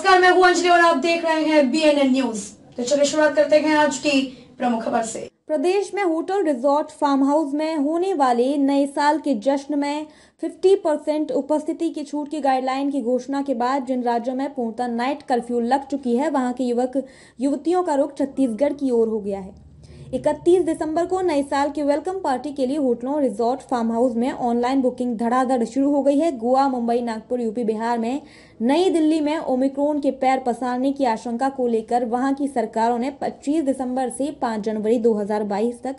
नमस्कार मैं हूं अंजलि और आप देख रहे हैं एन न्यूज तो चलिए शुरुआत करते हैं आज की प्रमुख खबर से प्रदेश में होटल रिजॉर्ट फार्म हाउस में होने वाले नए साल के जश्न में 50 परसेंट उपस्थिति की छूट की गाइडलाइन की घोषणा के बाद जिन राज्यों में पूर्णतः नाइट कर्फ्यू लग चुकी है वहां के युवक युवतियों का रुख छत्तीसगढ़ की ओर हो गया है इकतीस दिसंबर को नए साल की वेलकम पार्टी के लिए होटलों रिजॉर्ट फार्म हाउस में ऑनलाइन बुकिंग धड़ाधड़ शुरू हो गई है गोवा मुंबई नागपुर यूपी बिहार में नई दिल्ली में ओमिक्रोन के पैर पसारने की आशंका को लेकर वहां की सरकारों ने 25 दिसंबर से 5 जनवरी 2022 तक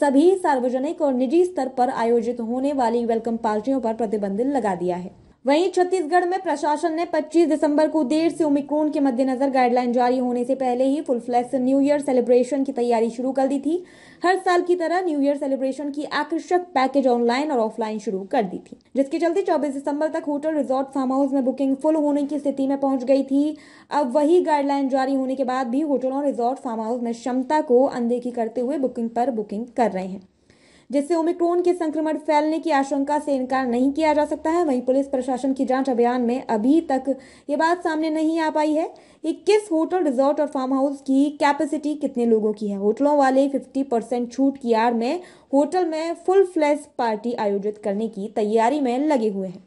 सभी सार्वजनिक और निजी स्तर पर आयोजित होने वाली वेलकम पार्टियों पर प्रतिबंध लगा दिया है वहीं छत्तीसगढ़ में प्रशासन ने 25 दिसंबर को देर से ओमिक्रोन के मद्देनजर गाइडलाइन जारी होने से पहले ही full flash new year celebration की तैयारी शुरू कर दी थी हर साल की तरह न्यू ईयर सेलिब्रेशन की आकर्षक पैकेज ऑनलाइन और ऑफलाइन शुरू कर दी थी जिसके चलते चौबीस दिसंबर तक होटल रिजॉर्ट फार्म हाउस में बुकिंग फुल होने की स्थिति में पहुंच गई थी अब वही गाइडलाइन जारी होने के बाद भी होटल और रिजॉर्ट फार्म हाउस में क्षमता को अनदेखी करते हुए बुकिंग पर बुकिंग कर रहे हैं जिससे ओमिक्रोन के संक्रमण फैलने की आशंका से इनकार नहीं किया जा सकता है वहीं पुलिस प्रशासन की जांच अभियान में अभी तक ये बात सामने नहीं आ पाई है कि किस होटल रिजॉर्ट और फार्म हाउस की कैपेसिटी कितने लोगों की है होटलों वाले 50 परसेंट छूट की आड़ में होटल में फुल फ्लैश पार्टी आयोजित करने की तैयारी में लगे हुए हैं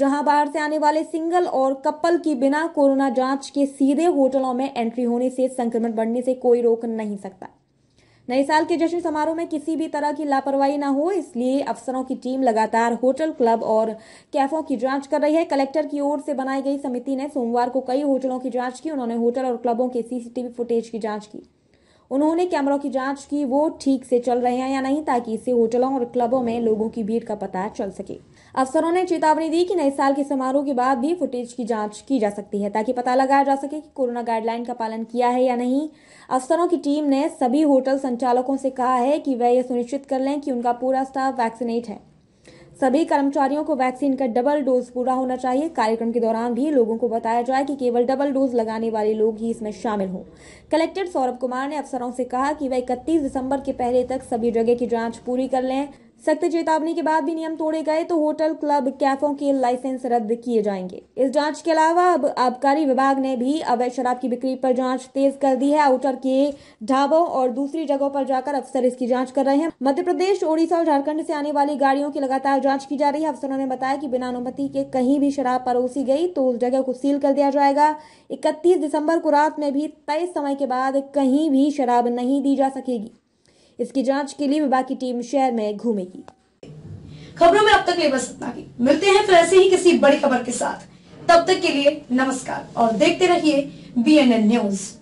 जहां बाहर से आने वाले सिंगल और कपल की बिना कोरोना जांच के सीधे होटलों में एंट्री होने से संक्रमण बढ़ने से कोई रोक नहीं सकता नए साल के जश्न समारोह में किसी भी तरह की लापरवाही ना हो इसलिए अफसरों की टीम लगातार होटल क्लब और कैफों की जांच कर रही है कलेक्टर की ओर से बनाई गई समिति ने सोमवार को कई होटलों की जांच की उन्होंने होटल और क्लबों के सीसीटीवी फुटेज की जांच की उन्होंने कैमरों की जांच की वो ठीक से चल रहे हैं या नहीं ताकि इससे होटलों और क्लबों में लोगों की भीड़ का पता चल सके अफसरों ने चेतावनी दी कि नए साल के समारोह के बाद भी फुटेज की जांच की जा सकती है ताकि पता लगाया जा सके कि कोरोना गाइडलाइन का पालन किया है या नहीं अफसरों की टीम ने सभी होटल संचालकों से कहा है कि वह यह सुनिश्चित कर लें कि उनका पूरा स्टाफ वैक्सीनेट है सभी कर्मचारियों को वैक्सीन का डबल डोज पूरा होना चाहिए कार्यक्रम के दौरान भी लोगों को बताया जाए कि केवल डबल डोज लगाने वाले लोग ही इसमें शामिल हों कलेक्टर सौरभ कुमार ने अफसरों से कहा कि वह इकतीस दिसंबर के पहले तक सभी जगह की जाँच पूरी कर लें सख्त चेतावनी के बाद भी नियम तोड़े गए तो होटल क्लब कैफों के लाइसेंस रद्द किए जाएंगे इस जांच के अलावा अब आबकारी विभाग ने भी अवैध शराब की बिक्री पर जांच तेज कर दी है आउटर के ढाबों और दूसरी जगहों पर जाकर अफसर इसकी जांच कर रहे हैं मध्य प्रदेश ओडिशा और झारखंड से आने वाली गाड़ियों की लगातार जाँच की जा रही है अफसरों ने बताया की बिना अनुमति के कहीं भी शराब परोसी गई तो उस जगह को सील कर दिया जाएगा इकतीस दिसंबर को रात में भी तय समय के बाद कहीं भी शराब नहीं दी जा सकेगी इसकी जांच के लिए विभाग की टीम शहर में घूमेगी खबरों में अब तक ले बस इतना ही मिलते हैं फिर ऐसे ही किसी बड़ी खबर के साथ तब तक के लिए नमस्कार और देखते रहिए बी न्यूज